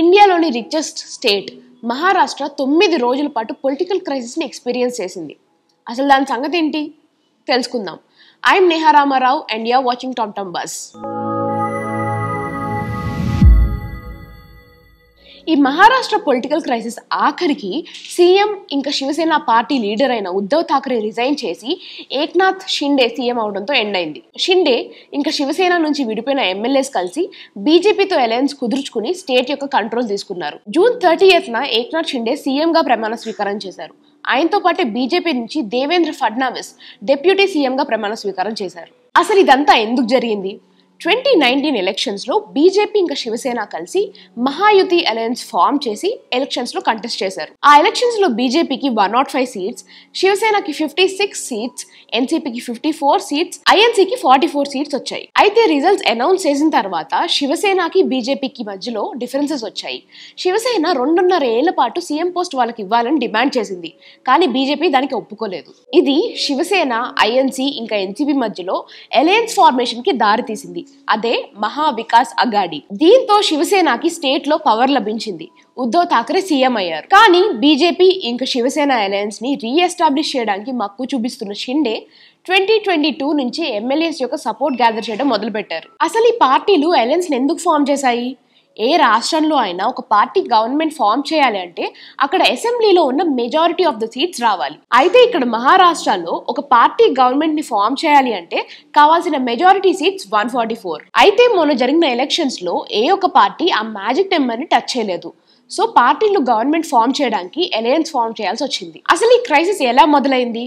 ఇండియాలోని richest state Maharashtra తొమ్మిది రోజుల పాటు పొలిటికల్ క్రైసిస్ని ఎక్స్పీరియన్స్ చేసింది అసలు దాని సంగతి ఏంటి తెలుసుకుందాం I'm Neha Rama Rao and you're watching tom tom bus ఈ మహారాష్ట్ర పొలిటికల్ క్రైసిస్ ఆఖరికి సీఎం ఇంకా శివసేన పార్టీ లీడర్ అయిన ఉద్ధవ్ ఠాక్రే రిజైన్ చేసి ఏక్నాథ్ షిండే సీఎం అవడంతో ఎండ్ అయింది షిండే ఇంకా శివసేన నుంచి విడిపోయిన ఎమ్మెల్యేస్ కలిసి బీజేపీతో అలయన్స్ కుదుర్చుకుని స్టేట్ యొక్క కంట్రోల్ తీసుకున్నారు జూన్ థర్టీ న ఏక్నాథ్ షిండే సీఎంగా ప్రమాణ స్వీకారం చేశారు ఆయనతో పాటు బీజేపీ నుంచి దేవేంద్ర ఫడ్నావిస్ డెప్యూటీ సీఎంగా ప్రమాణ స్వీకారం చేశారు అసలు ఇదంతా ఎందుకు జరిగింది ట్వంటీ నైన్టీన్ ఎలక్షన్స్లో బీజేపీ ఇంకా శివసేన కలిసి మహాయుతి అలయన్స్ ఫామ్ చేసి ఎలక్షన్స్లో కంటెస్ట్ చేశారు ఆ ఎలక్షన్స్లో బీజేపీకి వన్ నాట్ ఫైవ్ సీట్స్ శివసేనకి ఫిఫ్టీ సిక్స్ సీట్స్ ఎన్సీపీకి ఫిఫ్టీ ఫోర్ సీట్స్ ఐఎన్సీకి ఫార్టీ ఫోర్ సీట్స్ వచ్చాయి అయితే రిజల్ట్స్ అనౌన్స్ చేసిన తర్వాత శివసేనకి బీజేపీకి మధ్యలో డిఫరెన్సెస్ వచ్చాయి శివసేన రెండున్నర ఏళ్ల పాటు సీఎం పోస్ట్ వాళ్ళకి ఇవ్వాలని డిమాండ్ చేసింది కానీ బీజేపీ దానికి ఒప్పుకోలేదు ఇది శివసేన ఐఎన్సీ ఇంకా ఎన్సీపీ మధ్యలో అలయన్స్ ఫార్మేషన్కి దారితీసింది అదే మహా వికాస్ అగాడి దీంతో శివసేనకి స్టేట్ లో పవర్ లభించింది ఉద్ధవ్ ఠాక్రే సీఎం అయ్యారు కానీ బీజేపీ ఇంకా శివసేన అలయన్స్ ని రీఎస్టాబ్లిష్ చేయడానికి మక్కు చూపిస్తున్న షిండే ట్వంటీ ట్వంటీ టూ నుంచి ఎమ్మెల్యేస్ యొక్క సపోర్ట్ గ్యాదర్ చేయడం మొదలుపెట్టారు అసలు ఈ పార్టీలు అలయన్స్ ఎందుకు ఫామ్ చేశాయి ఏ రాష్ట్రంలో అయినా ఒక పార్టీ గవర్నమెంట్ ఫామ్ చేయాలి అంటే అక్కడ అసెంబ్లీలో ఉన్న మెజారిటీ ఆఫ్ ద సీట్స్ రావాలి అయితే ఇక్కడ మహారాష్ట్రలో ఒక పార్టీ గవర్నమెంట్ ని ఫామ్ చేయాలి అంటే కావాల్సిన majority seats one forty four అయితే మొన్న జరిగిన ఎలక్షన్స్ లో ఏ ఒక పార్టీ ఆ మ్యాజిక్ నెంబర్ ని టచ్ చేయలేదు సో పార్టీలు గవర్నమెంట్ ఫామ్ చేయడానికి అలయన్స్ ఫామ్ చేయాల్సి వచ్చింది అసలు ఈ క్రైసిస్ ఎలా మొదలైంది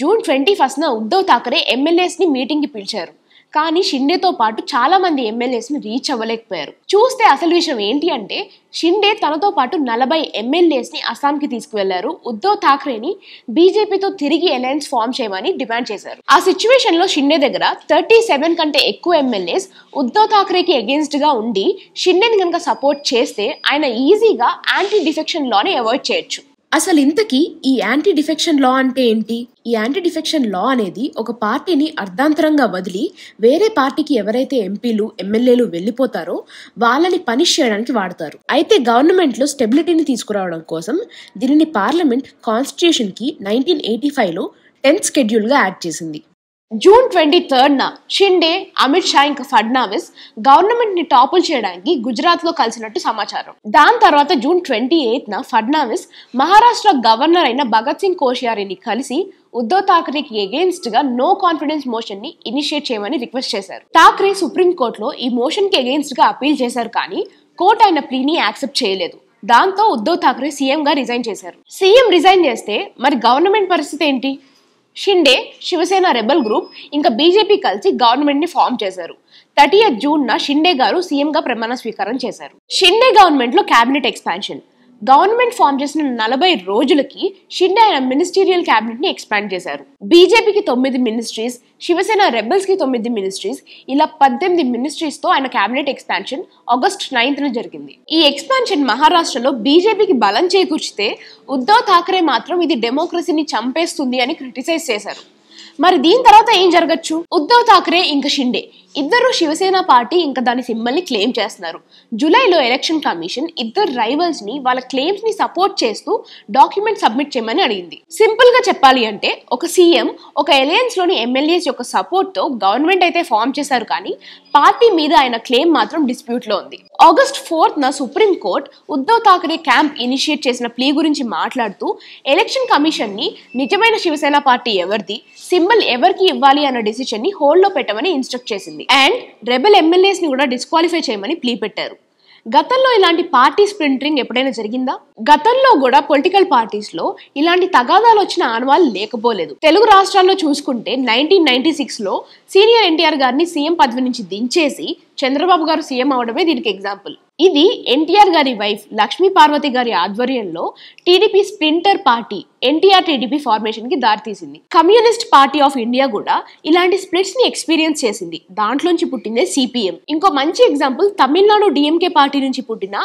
జూన్ ట్వంటీ ఫస్ట్ ఫస్ట్న ఉద్ధవ్ థాకరే ఎమ్మెల్యేస్ని మీటింగ్కి పిలిచారు కానీ షిండేతో పాటు చాలా మంది ఎమ్మెల్యేస్ని రీచ్ అవ్వలేకపోయారు చూస్తే అసలు విషయం ఏంటి అంటే షిండే తనతో పాటు నలభై ఎమ్మెల్యేస్ని అస్సాంకి తీసుకువెళ్లారు ఉద్ధవ్ ఠాక్రేని బీజేపీతో తిరిగి అలయన్స్ ఫామ్ చేయమని డిమాండ్ చేశారు ఆ సిచ్యువేషన్ లో షిండే దగ్గర థర్టీ సెవెన్ కంటే ఎక్కువ ఎమ్మెల్యేస్ ఉద్ధవ్ ఠాక్రేకి అగేన్స్ట్ గా ఉండి షిండేని కనుక సపోర్ట్ చేస్తే ఆయన ఈజీగా యాంటీ డిఫెక్షన్ లాని అవాయిడ్ చేయొచ్చు అసలు ఇంతకీ ఈ యాంటీ డిఫెక్షన్ లా అంటే ఏంటి ఈ యాంటీ డిఫెక్షన్ లా అనేది ఒక పార్టీని అర్ధాంతరంగా వదిలి వేరే పార్టీకి ఎవరైతే ఎంపీలు ఎమ్మెల్యేలు వెళ్ళిపోతారో వాళ్ళని పనిష్ చేయడానికి వాడతారు అయితే గవర్నమెంట్లో స్టెబిలిటీని తీసుకురావడం కోసం దీనిని పార్లమెంట్ కి నైన్టీన్ ఎయిటీ ఫైవ్లో టెన్త్ గా యాడ్ చేసింది జూన్ ట్వంటీ థర్డ్న షిండే అమిత్ షా ఇంకా ఫడ్నావిస్ గవర్నమెంట్ ని టాపుల్ చేయడానికి గుజరాత్ లో కలిసినట్టు సమాచారం దాని తర్వాత జూన్ ట్వంటీ ఎయిత్న ఫడ్నావిస్ మహారాష్ట్ర గవర్నర్ అయిన భగత్ సింగ్ కోషియారిని కలిసి ఉద్దవ్ ఠాక్రేకి ఎగెయిన్స్ట్ గా నో కాన్ఫిడెన్స్ మోషన్ ని ఇనిషియేట్ చేయమని రిక్వెస్ట్ చేశారు ఠాక్రే సుప్రీంకోర్టులో ఈ మోషన్ కి ఎగెయిన్స్ట్ గా అపీల్ చేశారు కానీ కోర్టు ఆయన ప్లీని యాక్సెప్ట్ చేయలేదు దాంతో ఉద్దవ్ ఠాక్రే సీఎం గా రిజైన్ చేశారు సీఎం రిజైన్ చేస్తే మరి గవర్నమెంట్ పరిస్థితి ఏంటి షిండే శివసేన రెబల్ గ్రూప్ ఇంకా బీజేపీ కలిసి గవర్నమెంట్ ని ఫామ్ చేశారు థర్టీ జూన్ న షిండే గారు సీఎం గా ప్రమాణ స్వీకారం చేశారు షిండే గవర్నమెంట్ లో కేబినెట్ ఎక్స్పాన్షన్ గవర్నమెంట్ ఫామ్ చేసిన నలభై రోజులకి షిండే ఆయన మినిస్టీరియల్ క్యాబినెట్ ని ఎక్స్పాండ్ చేశారు బీజేపీకి తొమ్మిది మినిస్ట్రీస్ శివసేన రెబల్స్ కి తొమ్మిది మినిస్ట్రీస్ ఇలా పద్దెనిమిది మినిస్ట్రీస్ తో ఆయన క్యాబినెట్ ఎక్స్పాన్షన్ ఆగస్ట్ నైన్త్ న జరిగింది ఈ ఎక్స్పాన్షన్ మహారాష్ట్రలో బీజేపీకి బలం చేకూర్చితే ఉద్దవ్ ఠాక్రే మాత్రం ఇది డెమోక్రసీని చంపేస్తుంది అని క్రిటిసైజ్ చేశారు మరి దీని తర్వాత ఏం జరగచ్చు ఉద్ధవ్ థాక్రే ఇంకా షిండే ఇద్దరు శివసేన పార్టీ ఇంకా దాని సింబల్ని క్లెయిమ్ చేస్తున్నారు జూలైలో ఎలక్షన్ కమిషన్ ఇద్దరు రైవల్స్ ని వాళ్ళ క్లెయిమ్స్ ని సపోర్ట్ చేస్తూ డాక్యుమెంట్ సబ్మిట్ చేయమని అడిగింది సింపుల్ గా చెప్పాలి అంటే ఒక సీఎం ఒక ఎలయన్స్ లోని ఎమ్మెల్యేస్ యొక్క సపోర్ట్ తో గవర్నమెంట్ అయితే ఫామ్ చేశారు కానీ పార్టీ మీద ఆయన క్లెయిమ్ మాత్రం డిస్ప్యూట్ లో ఉంది ఆగస్ట్ ఫోర్త్ న supreme court Uddhav Thackeray camp initiate చేసిన ప్లీ గురించి మాట్లాడుతూ ఎలక్షన్ కమిషన్ ని నిజమైన శివసేన పార్టీ ఎవరిది సింబల్ ఎవరికి ఇవ్వాలి అన్న డిసిషన్ ని లో పెట్టమని ఇన్స్ట్రక్ట్ చేసింది అండ్ రెబెల్ ఎమ్మెల్యేస్ ని కూడా డిస్క్వాలిఫై చేయమని ప్లీ పెట్టారు గతంలో ఇలాంటి పార్టీ స్ప్రింటరింగ్ ఎప్పుడైనా జరిగిందా గతంలో కూడా పొలిటికల్ పార్టీస్ లో ఇలాంటి తగాదాలు వచ్చిన ఆనవాళ్ళు లేకపోలేదు తెలుగు రాష్ట్రాల్లో చూసుకుంటే నైన్టీన్ నైన్టీ సిక్స్ లో సీనియర్ ఎన్టీఆర్ గారిని సీఎం పదవి నుంచి దించేసి చంద్రబాబు గారు సీఎం అవడమే దీనికి ఎగ్జాంపుల్ ఇది ఎన్టీఆర్ గారి వైఫ్ లక్ష్మీ పార్వతి గారి ఆధ్వర్యంలో TDP splinter party NTR TDP formation కి దారితీసింది కమ్యూనిస్ట్ పార్టీ ఆఫ్ ఇండియా కూడా ఇలాంటి స్ప్లిట్స్ ని ఎక్స్పీరియన్స్ చేసింది దాంట్లోంచి పుట్టిందే సిపిఎం ఇంకో మంచి ఎగ్జాంపుల్ తమిళనాడు డిఎంకే పార్టీ నుంచి పుట్టిన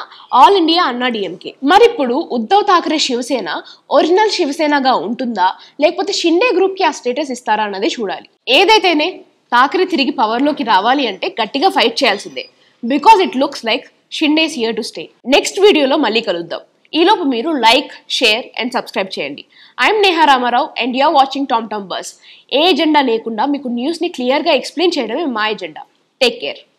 ఆల్ ఇండియా అన్నా డిఎంకే మరి ఇప్పుడు ఉద్ధవ్ ఠాక్రే శివసేన ఒరిజినల్ శివసేనగా ఉంటుందా లేకపోతే షిండే గ్రూప్కి ఆ స్టేటస్ ఇస్తారా అన్నది చూడాలి ఏదైతేనే ఠాక్రే తిరిగి పవర్లోకి రావాలి అంటే గట్టిగా ఫైట్ చేయాల్సిందే because it looks like Shinde's here to stay next వీడియోలో మళ్ళీ కలుద్దాం ఈలోపు మీరు లైక్ షేర్ అండ్ సబ్స్క్రైబ్ చేయండి I'm Neha Ramarao and you're watching Tom Tom బస్ ఏ ఎజెండా లేకుండా మీకు న్యూస్ని గా ఎక్స్ప్లెయిన్ చేయడమే మా ఎజెండా టేక్ కేర్